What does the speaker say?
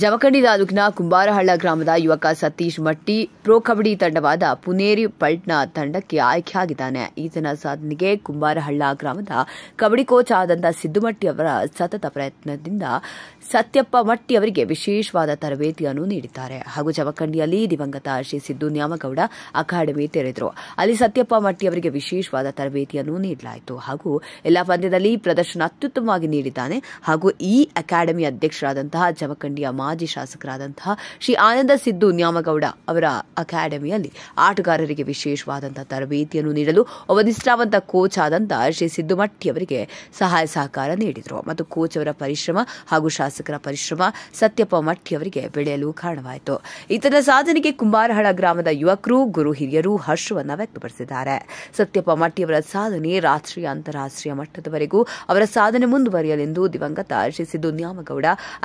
ಜಮಖಂಡಿ ತಾಲೂಕಿನ ಕುಂಬಾರಹಳ್ಳ ಗ್ರಾಮದ ಯುವಕ ಸತೀಶ್ ಮಟ್ಟಿ ಪ್ರೊ ಕಬಡ್ಡಿ ತಂಡವಾದ ಪುನೇರಿ ಪಲ್ಟ್ನ ತಂಡಕ್ಕೆ ಆಯ್ಕೆಯಾಗಿದ್ದಾನೆ ಈತನ ಸಾಧನೆಗೆ ಕುಂಬಾರಹಳ್ಳ ಗ್ರಾಮದ ಕಬಡ್ಡಿ ಕೋಚ್ ಆದಂತಹ ಸಿದ್ದುಮಟ್ಟಿ ಅವರ ಸತತ ಪ್ರಯತ್ನದಿಂದ ಸತ್ಯಪ್ಪ ಮಟ್ಟಿ ಅವರಿಗೆ ವಿಶೇಷವಾದ ತರಬೇತಿಯನ್ನು ನೀಡಿದ್ದಾರೆ ಹಾಗೂ ಜಮಖಂಡಿಯಲ್ಲಿ ದಿವಂಗತ ಶ್ರೀ ಸಿದ್ದು ನ್ಯಾಮಗೌಡ ಅಕಾಡೆಮಿ ತೆರೆದರು ಅಲ್ಲಿ ಸತ್ಯಪ್ಪ ಮಟ್ಟಿ ಅವರಿಗೆ ವಿಶೇಷವಾದ ತರಬೇತಿಯನ್ನು ನೀಡಲಾಯಿತು ಹಾಗೂ ಎಲ್ಲ ಪಂದ್ಯದಲ್ಲಿ ಪ್ರದರ್ಶನ ಅತ್ಯುತ್ತಮವಾಗಿ ನೀಡಿದ್ದಾನೆ ಹಾಗೂ ಈ ಅಕಾಡೆಮಿ ಅಧ್ಯಕ್ಷರಾದಂತಹ ಜಮಖಂಡಿಯ ಮಾಜಿ ಶಾಸಕರಾದಂತಹ ಶ್ರೀ ಆನಂದ ಸಿದ್ದು ನ್ಯಾಮಗೌಡ ಅವರ ಅಕಾಡೆಮಿಯಲ್ಲಿ ಆಟಗಾರರಿಗೆ ವಿಶೇಷವಾದಂತಹ ತರಬೇತಿಯನ್ನು ನೀಡಲು ಒಬ್ಬ ನಿಷ್ಠಾವಂತ ಕೋಚ್ ಆದಂತಹ ಶ್ರೀ ಸಿದ್ದುಮಟ್ಟಿ ಅವರಿಗೆ ಸಹಾಯ ಸಹಕಾರ ನೀಡಿದರು ಮತ್ತು ಕೋಚ್ ಅವರ ಪರಿಶ್ರಮ ಹಾಗೂ ಶಾಸಕರ ಪರಿಶ್ರಮ ಸತ್ಯಪ್ಪ ಮಟ್ಟಿ ಅವರಿಗೆ ಬೆಳೆಯಲು ಕಾರಣವಾಯಿತು ಇತರ ಸಾಧನೆಗೆ ಕುಂಬಾರಹಳ ಗ್ರಾಮದ ಯುವಕರು ಗುರು ಹಿರಿಯರು ಹರ್ಷವನ್ನು ವ್ಯಕ್ತಪಡಿಸಿದ್ದಾರೆ ಸತ್ಯಪ್ಪ ಅವರ ಸಾಧನೆ ರಾಷ್ಟ್ರೀಯ ಅಂತಾರಾಷ್ಟೀಯ ಮಟ್ಟದವರೆಗೂ ಅವರ ಸಾಧನೆ ಮುಂದುವರಿಯಲೆಂದು ದಿವಂಗತ ಶ್ರೀ ಸಿದ್ದು ನ್ಯಾಮಗೌಡ